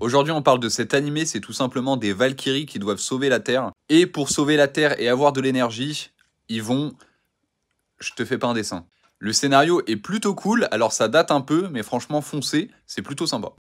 Aujourd'hui, on parle de cet animé, c'est tout simplement des Valkyries qui doivent sauver la Terre. Et pour sauver la Terre et avoir de l'énergie, ils vont... Je te fais pas un dessin. Le scénario est plutôt cool, alors ça date un peu, mais franchement foncé, c'est plutôt sympa.